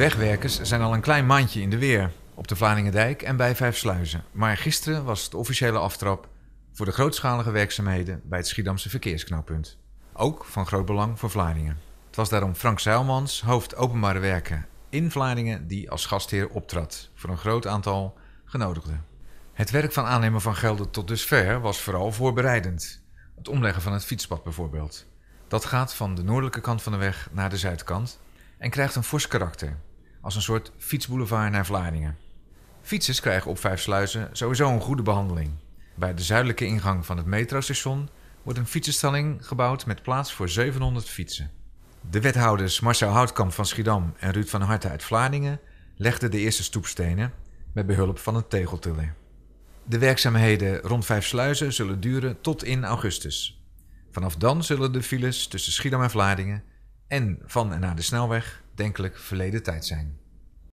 wegwerkers zijn al een klein maandje in de weer op de Dijk en bij vijf Sluizen, Maar gisteren was het officiële aftrap voor de grootschalige werkzaamheden bij het Schiedamse verkeersknooppunt. Ook van groot belang voor Vlaardingen. Het was daarom Frank Zeilmans, hoofd openbare werken in Vlaardingen, die als gastheer optrad voor een groot aantal genodigden. Het werk van aannemen van gelden tot dusver was vooral voorbereidend. Het omleggen van het fietspad bijvoorbeeld. Dat gaat van de noordelijke kant van de weg naar de zuidkant en krijgt een fors karakter als een soort fietsboulevard naar Vlaardingen. Fietsers krijgen op vijf sluizen sowieso een goede behandeling. Bij de zuidelijke ingang van het metrostation wordt een fietsenstalling gebouwd met plaats voor 700 fietsen. De wethouders Marcel Houtkamp van Schiedam en Ruud van Harten uit Vlaardingen legden de eerste stoepstenen met behulp van een tegeltiller. De werkzaamheden rond vijf sluizen zullen duren tot in augustus. Vanaf dan zullen de files tussen Schiedam en Vlaardingen en van en naar de snelweg denkelijk verleden tijd zijn.